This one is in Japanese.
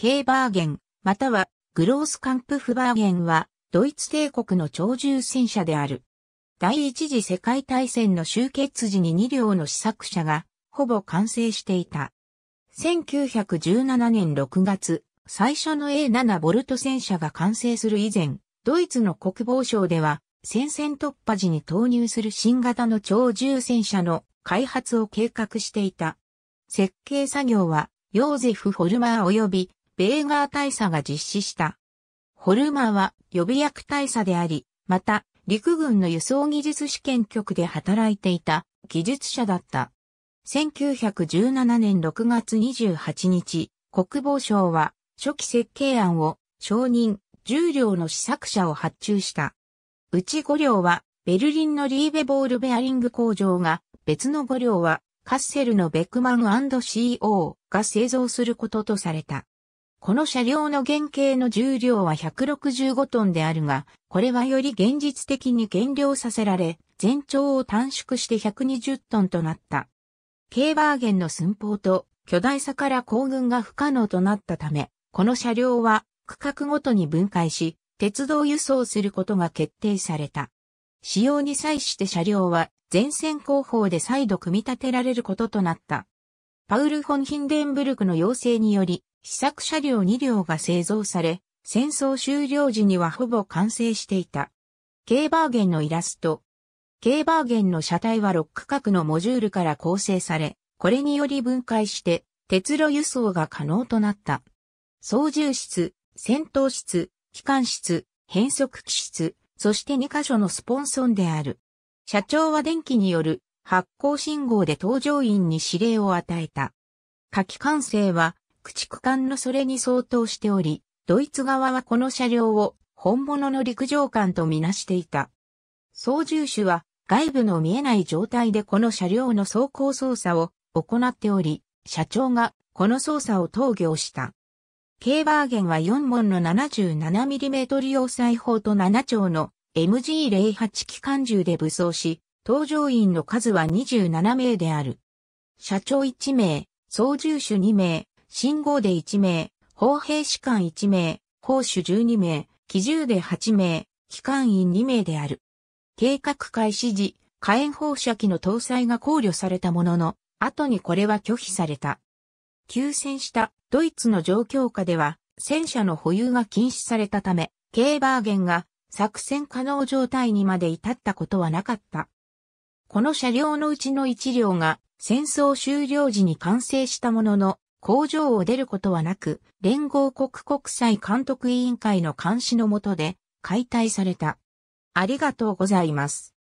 ケーバーゲン、またはグロースカンプフバーゲンは、ドイツ帝国の超重戦車である。第一次世界大戦の終結時に2両の試作車が、ほぼ完成していた。1917年6月、最初の A7 ボルト戦車が完成する以前、ドイツの国防省では、戦線突破時に投入する新型の超重戦車の開発を計画していた。設計作業は、ヨーゼフ・ホルマー及びベーガー大佐が実施した。ホルマーは予備役大佐であり、また陸軍の輸送技術試験局で働いていた技術者だった。1917年6月28日、国防省は初期設計案を承認10両の試作車を発注した。うち5両はベルリンのリーベボールベアリング工場が、別の5両はカッセルのベックマン &CO が製造することとされた。この車両の原型の重量は165トンであるが、これはより現実的に減量させられ、全長を短縮して120トンとなった。ケーバーゲンの寸法と巨大さから行軍が不可能となったため、この車両は区画ごとに分解し、鉄道輸送することが決定された。使用に際して車両は前線後方で再度組み立てられることとなった。パウル・フォン・ヒンデンブルクの要請により、試作車両2両が製造され、戦争終了時にはほぼ完成していた。ケーバーゲンのイラスト。ケーバーゲンの車体は6区画のモジュールから構成され、これにより分解して、鉄路輸送が可能となった。操縦室、戦闘室、機関室、変速機室、そして2箇所のスポンソンである。社長は電気による発光信号で搭乗員に指令を与えた。下季完成は駆逐艦のそれに相当しており、ドイツ側はこの車両を本物の陸上艦とみなしていた。操縦手は外部の見えない状態でこの車両の走行操作を行っており、社長がこの操作を投業した。ケーバーゲンは4門の 77mm 用裁砲と7丁の MG08 機関銃で武装し、搭乗員の数は27名である。社長1名、操縦手2名、信号で1名、砲兵士官1名、砲手12名、機銃で8名、機関員2名である。計画開始時、火炎放射器の搭載が考慮されたものの、後にこれは拒否された。休戦したドイツの状況下では、戦車の保有が禁止されたため、ケーバーゲンが作戦可能状態にまで至ったことはなかった。この車両のうちの1両が戦争終了時に完成したものの、工場を出ることはなく、連合国国際監督委員会の監視の下で解体された。ありがとうございます。